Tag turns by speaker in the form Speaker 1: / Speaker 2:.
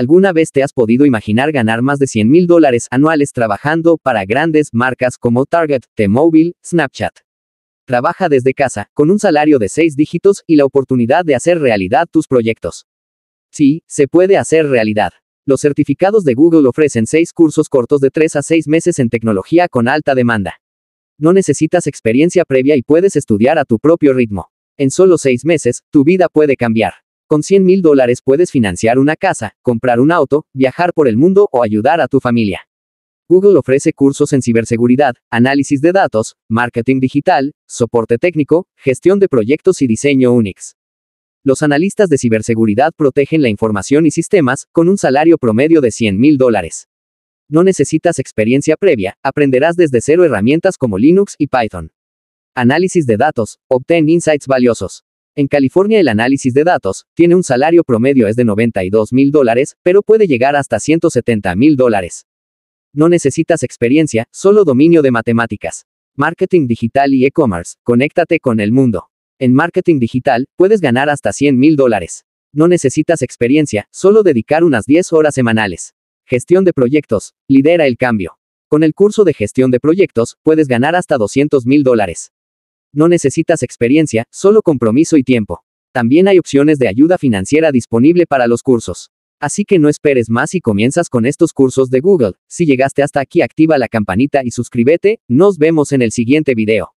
Speaker 1: ¿Alguna vez te has podido imaginar ganar más de 100 mil dólares anuales trabajando para grandes marcas como Target, T-Mobile, Snapchat? Trabaja desde casa, con un salario de 6 dígitos y la oportunidad de hacer realidad tus proyectos. Sí, se puede hacer realidad. Los certificados de Google ofrecen 6 cursos cortos de 3 a 6 meses en tecnología con alta demanda. No necesitas experiencia previa y puedes estudiar a tu propio ritmo. En solo 6 meses, tu vida puede cambiar. Con 100 mil dólares puedes financiar una casa, comprar un auto, viajar por el mundo o ayudar a tu familia. Google ofrece cursos en ciberseguridad, análisis de datos, marketing digital, soporte técnico, gestión de proyectos y diseño Unix. Los analistas de ciberseguridad protegen la información y sistemas con un salario promedio de 100 mil dólares. No necesitas experiencia previa, aprenderás desde cero herramientas como Linux y Python. Análisis de datos, obtén insights valiosos. En California el análisis de datos tiene un salario promedio es de 92 mil dólares, pero puede llegar hasta 170 mil dólares. No necesitas experiencia, solo dominio de matemáticas. Marketing digital y e-commerce, conéctate con el mundo. En marketing digital, puedes ganar hasta 100 mil dólares. No necesitas experiencia, solo dedicar unas 10 horas semanales. Gestión de proyectos, lidera el cambio. Con el curso de gestión de proyectos, puedes ganar hasta 200 mil dólares. No necesitas experiencia, solo compromiso y tiempo. También hay opciones de ayuda financiera disponible para los cursos. Así que no esperes más y comienzas con estos cursos de Google. Si llegaste hasta aquí, activa la campanita y suscríbete. Nos vemos en el siguiente video.